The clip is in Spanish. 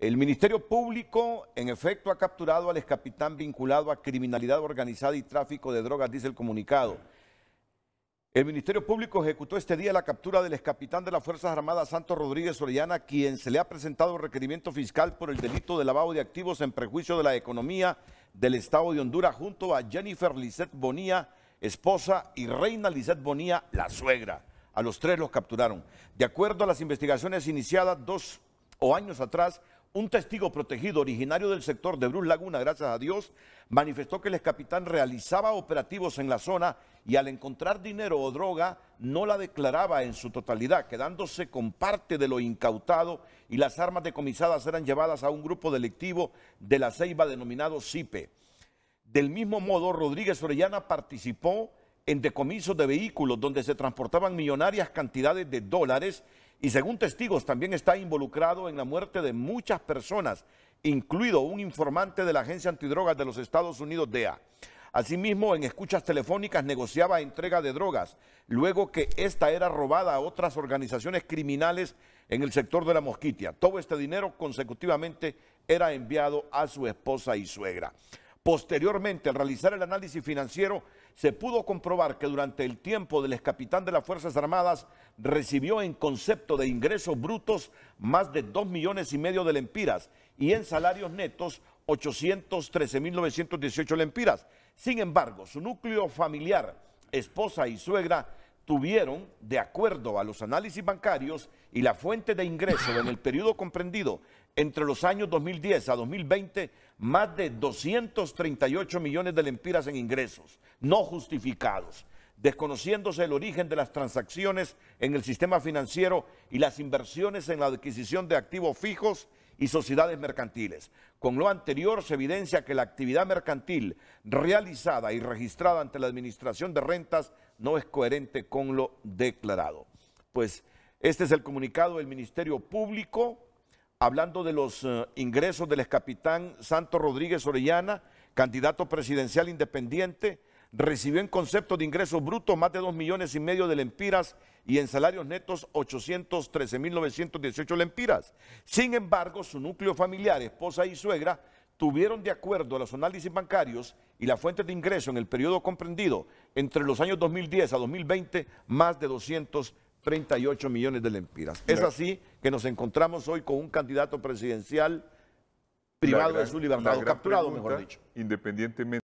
El Ministerio Público, en efecto, ha capturado al excapitán vinculado a criminalidad organizada y tráfico de drogas, dice el comunicado. El Ministerio Público ejecutó este día la captura del excapitán de las Fuerzas Armadas, Santo Rodríguez Orellana, quien se le ha presentado requerimiento fiscal por el delito de lavado de activos en prejuicio de la economía del Estado de Honduras, junto a Jennifer Lisette Bonía, esposa, y Reina Lisette Bonía, la suegra. A los tres los capturaron. De acuerdo a las investigaciones iniciadas, dos o años atrás, un testigo protegido originario del sector de Bruce Laguna, gracias a Dios, manifestó que el capitán realizaba operativos en la zona y al encontrar dinero o droga no la declaraba en su totalidad, quedándose con parte de lo incautado y las armas decomisadas eran llevadas a un grupo delictivo de la Ceiba denominado CIPE. Del mismo modo, Rodríguez Orellana participó en decomisos de vehículos donde se transportaban millonarias cantidades de dólares y según testigos también está involucrado en la muerte de muchas personas, incluido un informante de la Agencia Antidrogas de los Estados Unidos, DEA. Asimismo, en escuchas telefónicas negociaba entrega de drogas, luego que esta era robada a otras organizaciones criminales en el sector de la mosquitia. Todo este dinero consecutivamente era enviado a su esposa y suegra. Posteriormente, al realizar el análisis financiero, se pudo comprobar que durante el tiempo del capitán de las Fuerzas Armadas recibió en concepto de ingresos brutos más de 2 millones y medio de lempiras y en salarios netos 813.918 lempiras. Sin embargo, su núcleo familiar, esposa y suegra tuvieron, de acuerdo a los análisis bancarios y la fuente de ingreso en el periodo comprendido entre los años 2010 a 2020, más de 238 millones de lempiras en ingresos no justificados, desconociéndose el origen de las transacciones en el sistema financiero y las inversiones en la adquisición de activos fijos y sociedades mercantiles. Con lo anterior se evidencia que la actividad mercantil realizada y registrada ante la Administración de Rentas no es coherente con lo declarado. Pues este es el comunicado del Ministerio Público hablando de los eh, ingresos del capitán Santo Rodríguez Orellana, candidato presidencial independiente recibió en concepto de ingresos brutos más de 2 millones y medio de lempiras y en salarios netos 813.918 lempiras. Sin embargo, su núcleo familiar, esposa y suegra tuvieron de acuerdo a los análisis bancarios y las fuentes de ingreso en el periodo comprendido entre los años 2010 a 2020 más de 238 millones de lempiras. Es así que nos encontramos hoy con un candidato presidencial privado de su libertad, capturado, mejor dicho. Independientemente